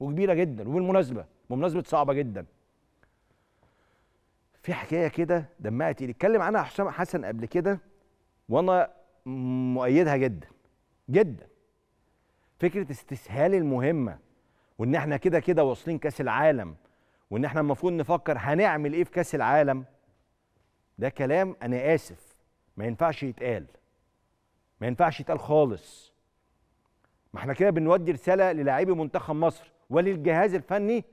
وكبيره جدا وبالمناسبه بمناسبه صعبه جدا في حكايه كده دمها تقيل اتكلم عنها حسام حسن قبل كده وانا مؤيدها جدا جدا فكره استسهال المهمه وان احنا كده كده واصلين كاس العالم وان احنا المفروض نفكر هنعمل ايه في كاس العالم ده كلام انا اسف ما ينفعش يتقال ما ينفعش يتقال خالص ما احنا كده بنودي رساله للاعبي منتخب مصر وللجهاز الفني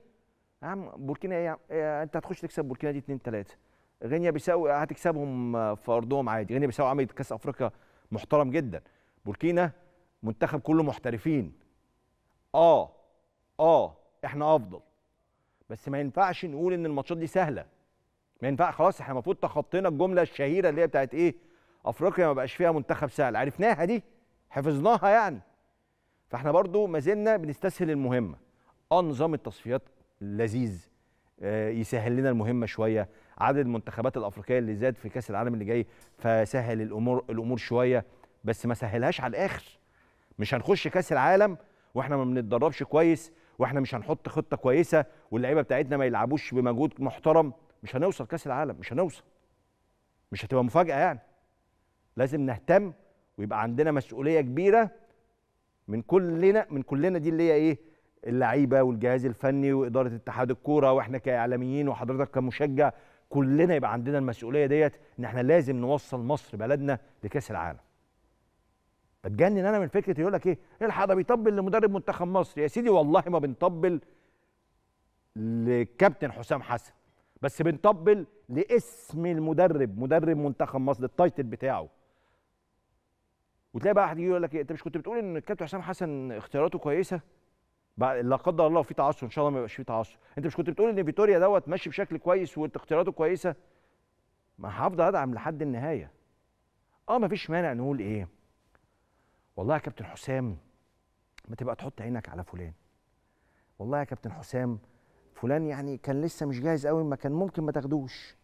يا عم بوركينا ايه ايه انت هتخش تكسب بوركينا دي 2 3 غينيا بيساو هتكسبهم آه، في ارضهم عادي غينيا بيساو عملت كاس افريقيا محترم جدا بوركينا منتخب كله محترفين اه اه احنا افضل بس ما ينفعش نقول ان الماتشات دي سهله ما ينفع خلاص احنا المفروض تخطينا الجمله الشهيره اللي هي بتاعت ايه افريقيا ما بقاش فيها منتخب سهل عرفناها دي حفظناها يعني فاحنا برضو ما زلنا بنستسهل المهمه اه نظام التصفيات لذيذ آه، يسهل لنا المهمه شويه عدد المنتخبات الافريقيه اللي زاد في كاس العالم اللي جاي فسهل الامور الامور شويه بس ما سهلهاش على الاخر مش هنخش كاس العالم واحنا ما بنتدربش كويس واحنا مش هنحط خطه كويسه واللعيبه بتاعتنا ما يلعبوش بمجهود محترم مش هنوصل كاس العالم مش هنوصل مش هتبقى مفاجاه يعني لازم نهتم ويبقى عندنا مسؤوليه كبيره من كلنا من كلنا دي اللي هي ايه اللعيبه والجهاز الفني واداره اتحاد الكوره واحنا كاعلاميين وحضرتك كمشجع كلنا يبقى عندنا المسؤوليه ديت ان احنا لازم نوصل مصر بلدنا لكاس العالم بتجنن انا من فكره يقول لك ايه, إيه الحق ده بيطبل لمدرب منتخب مصر يا سيدي والله ما بنطبل لكابتن حسام حسن بس بنطبل لاسم المدرب مدرب منتخب مصر التايتل بتاعه وتلاقي بقى يجي يقول لك إيه، انت مش كنت بتقول ان الكابتن حسام حسن اختياراته كويسه لا قدر الله في تعثر ان شاء الله ما يبقاش في تعثر انت مش كنت بتقول ان فيتوريا دوت ماشي بشكل كويس واختياراته كويسه ما هفضل ادعم لحد النهايه اه ما فيش مانع نقول ايه والله يا كابتن حسام ما تبقى تحط عينك على فلان والله يا كابتن حسام فلان يعني كان لسه مش جاهز قوي ما كان ممكن ما تاخدوش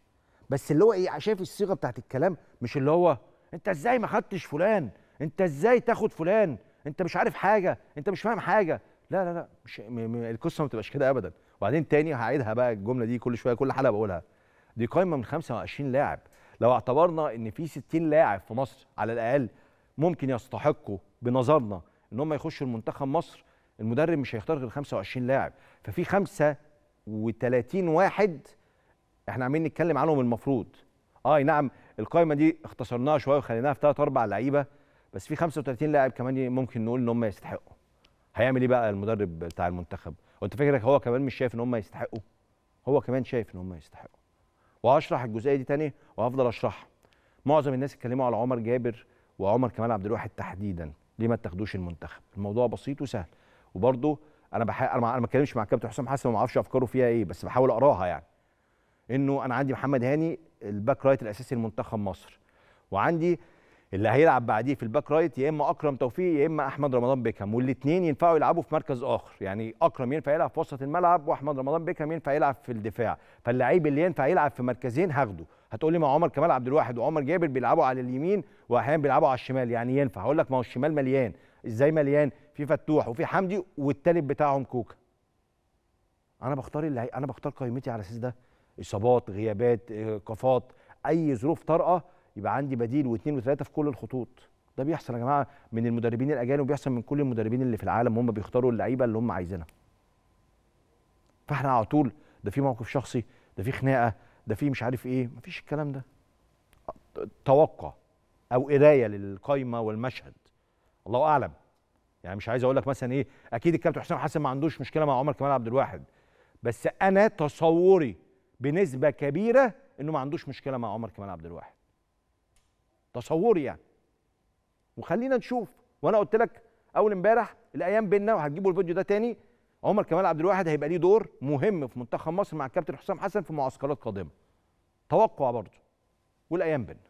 بس اللي هو ايه شايف الصيغه بتاعت الكلام مش اللي هو انت ازاي ما خدتش فلان انت ازاي تاخد فلان انت مش عارف حاجه انت مش فاهم حاجه لا لا لا مش م... م... القصه ما بتبقاش كده ابدا وبعدين تاني هعيدها بقى الجمله دي كل شويه كل حلقه بقولها دي قايمه من 25 لاعب لو اعتبرنا ان في 60 لاعب في مصر على الاقل ممكن يستحقوا بنظرنا ان هم يخشوا المنتخب مصر المدرب مش هيختار غير 25 لاعب ففي 35 واحد احنا عمالين نتكلم عنهم المفروض اه نعم القائمه دي اختصرناها شويه وخليناها في ثلاث اربع لعيبه بس في 35 لاعب كمان ممكن نقول ان هم يستحقوا هيعمل ايه بقى المدرب بتاع المنتخب وانت فاكرك هو كمان مش شايف ان هم يستحقوا هو كمان شايف ان هم يستحقوا وهشرح الجزئيه دي تاني وهفضل اشرحها معظم الناس اتكلموا على عمر جابر وعمر كمال عبد الواحد تحديدا ليه ما تاخدوش المنتخب الموضوع بسيط وسهل وبرده انا بح... انا ما بتكلمش مع الكابتن حسام حسن وما اعرفش افكاره فيها ايه بس بحاول اقراها يعني انه انا عندي محمد هاني الباك رايت الاساسي لمنتخب مصر وعندي اللي هيلعب بعديه في الباك رايت يا اما اكرم توفيق يا اما احمد رمضان بيكهام والاثنين ينفعوا يلعبوا في مركز اخر يعني اكرم ينفع يلعب في وسط الملعب واحمد رمضان بيكهام ينفع يلعب في الدفاع فاللعيب اللي ينفع يلعب في مركزين هاخده هتقول لي ما عمر كمال عبد الواحد وعمر جابر بيلعبوا على اليمين واحيانا بيلعبوا على الشمال يعني ينفع هقول لك ما هو الشمال مليان ازاي مليان في فتوح وفي حمدي والتالت بتاعهم كوكا انا بختار اللي انا بختار قائمتي على اساس ده اصابات غيابات ايقافات آه، اي ظروف طارئه يبقى عندي بديل واثنين وثلاثه في كل الخطوط ده بيحصل يا جماعه من المدربين الاجانب وبيحصل من كل المدربين اللي في العالم هم بيختاروا اللعيبه اللي هم عايزينها فاحنا على طول ده في موقف شخصي ده في خناقه ده في مش عارف ايه مفيش الكلام ده توقع او قرايه للقايمه والمشهد الله اعلم يعني مش عايز اقول لك مثلا ايه اكيد الكابتن حسام حسن ما عندوش مشكله مع عمر كمال عبد الواحد بس انا تصوري بنسبه كبيره انه ما عندوش مشكله مع عمر كمال عبد الواحد تصوري يعني وخلينا نشوف وانا قلت لك اول امبارح الايام بيننا وهتجيبوا الفيديو ده تاني عمر كمال عبد الواحد هيبقى ليه دور مهم في منتخب مصر مع الكابتن حسام حسن في معسكرات قادمه توقع برضه والايام بيننا